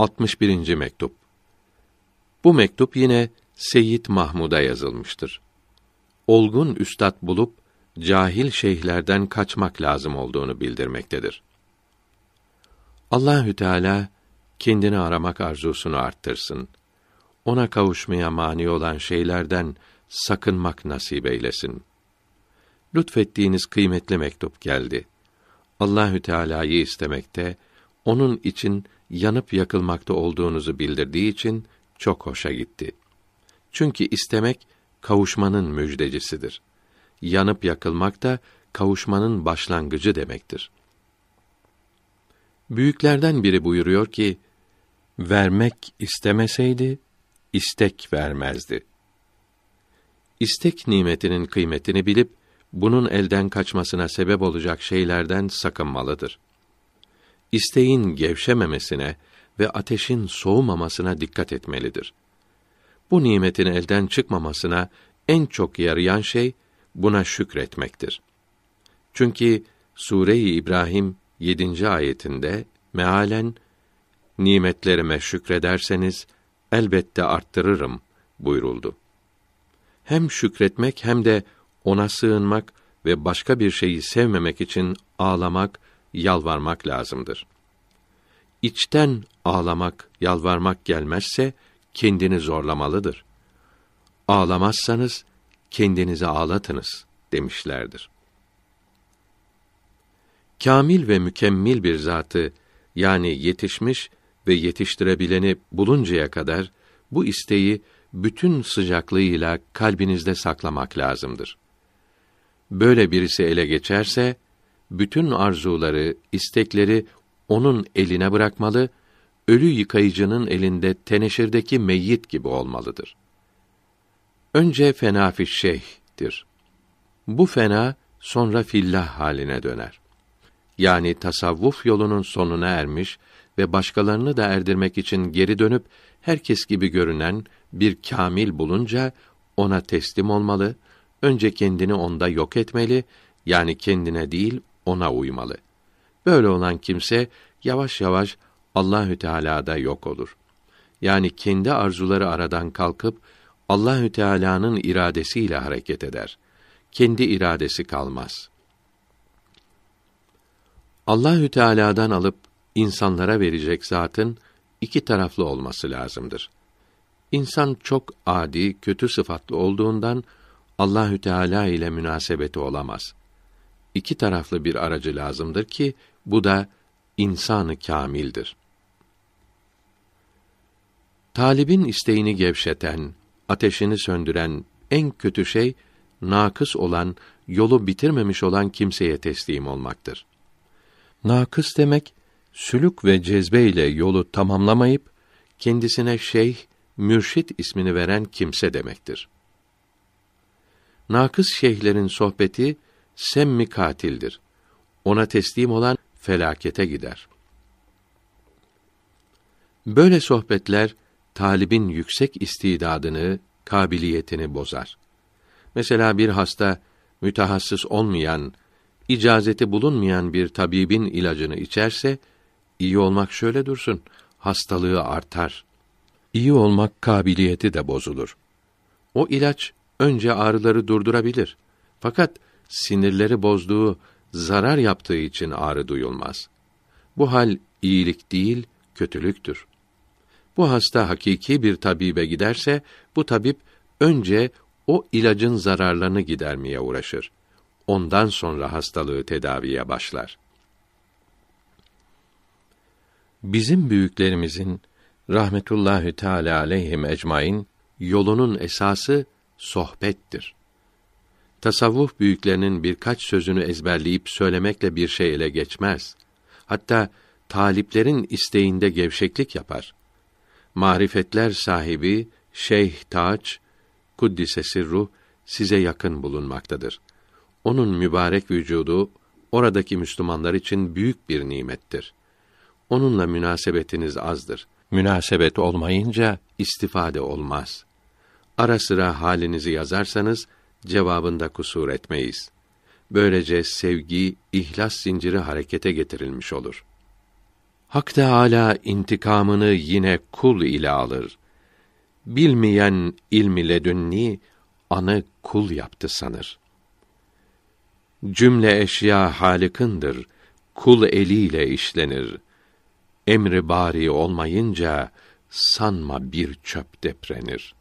61. mektup. Bu mektup yine Seyyid Mahmud'a yazılmıştır. Olgun üstad bulup cahil şeyhlerden kaçmak lazım olduğunu bildirmektedir. Allahü Teala kendini aramak arzusunu arttırsın. Ona kavuşmaya mani olan şeylerden sakınmak nasip eylesin. Lütfettiğiniz kıymetli mektup geldi. Allahü Teala'yı istemekte, onun için yanıp yakılmakta olduğunuzu bildirdiği için çok hoşa gitti. Çünkü istemek kavuşmanın müjdecisidir. Yanıp yakılmak da kavuşmanın başlangıcı demektir. Büyüklerden biri buyuruyor ki, vermek istemeseydi, istek vermezdi. İstek nimetinin kıymetini bilip, bunun elden kaçmasına sebep olacak şeylerden sakınmalıdır.'' isteğin gevşememesine ve ateşin soğumamasına dikkat etmelidir. Bu nimetin elden çıkmamasına en çok yarayan şey buna şükretmektir. Çünkü Sure-i İbrahim 7. ayetinde mealen nimetlerime şükrederseniz elbette arttırırım buyuruldu. Hem şükretmek hem de ona sığınmak ve başka bir şeyi sevmemek için ağlamak yalvarmak lazımdır. İçten ağlamak, yalvarmak gelmezse kendini zorlamalıdır. Ağlamazsanız kendinizi ağlatınız demişlerdir. Kamil ve mükemmel bir zatı yani yetişmiş ve yetiştirebileni buluncaya kadar bu isteği bütün sıcaklığıyla kalbinizde saklamak lazımdır. Böyle birisi ele geçerse bütün arzuları, istekleri onun eline bırakmalı, ölü yıkayıcının elinde teneşirdeki meyyit gibi olmalıdır. Önce fena fi şeyh'tir. Bu fena sonra fillah haline döner. Yani tasavvuf yolunun sonuna ermiş ve başkalarını da erdirmek için geri dönüp herkes gibi görünen bir kamil bulunca ona teslim olmalı, önce kendini onda yok etmeli, yani kendine değil ona uymalı. Böyle olan kimse yavaş yavaş Allahü Teala'da yok olur. Yani kendi arzuları aradan kalkıp Allahü Teala'nın iradesiyle hareket eder. Kendi iradesi kalmaz. Allahü Teala'dan alıp insanlara verecek zatın iki taraflı olması lazımdır. İnsan çok adi, kötü sıfatlı olduğundan Allahü Teala ile münasebeti olamaz iki taraflı bir aracı lazımdır ki bu da insanı kamildir. Talibin isteğini gevşeten, ateşini söndüren en kötü şey nakıs olan, yolu bitirmemiş olan kimseye teslim olmaktır. Nakıs demek sülük ve cezbe ile yolu tamamlamayıp kendisine şeyh, mürşit ismini veren kimse demektir. Nakıs şeyhlerin sohbeti mi katildir. Ona teslim olan felakete gider. Böyle sohbetler talibin yüksek istidadını, kabiliyetini bozar. Mesela bir hasta mütehassıs olmayan, icazeti bulunmayan bir tabibin ilacını içerse iyi olmak şöyle dursun, hastalığı artar. İyi olmak kabiliyeti de bozulur. O ilaç önce ağrıları durdurabilir. Fakat sinirleri bozduğu, zarar yaptığı için ağrı duyulmaz. Bu hal iyilik değil, kötülüktür. Bu hasta hakiki bir tabibe giderse, bu tabip önce o ilacın zararlarını gidermeye uğraşır. Ondan sonra hastalığı tedaviye başlar. Bizim büyüklerimizin rahmetullahü teala aleyhim ecmaîn yolunun esası sohbettir tasavvuf büyüklerinin birkaç sözünü ezberleyip söylemekle bir şey ele geçmez. Hatta taliplerin isteğinde gevşeklik yapar. Marifetler sahibi Şeyh Taç Kuddise sirruh size yakın bulunmaktadır. Onun mübarek vücudu oradaki Müslümanlar için büyük bir nimettir. Onunla münasebetiniz azdır. Münasebet olmayınca istifade olmaz. Ara sıra halinizi yazarsanız cevabında kusur etmeyiz. Böylece sevgi, ihlas zinciri harekete getirilmiş olur. Hak Teâlâ intikamını yine kul ile alır. Bilmeyen ilmi ledünni, anı kul yaptı sanır. Cümle eşya halikındır, kul eliyle işlenir. Emri bari olmayınca, sanma bir çöp deprenir.''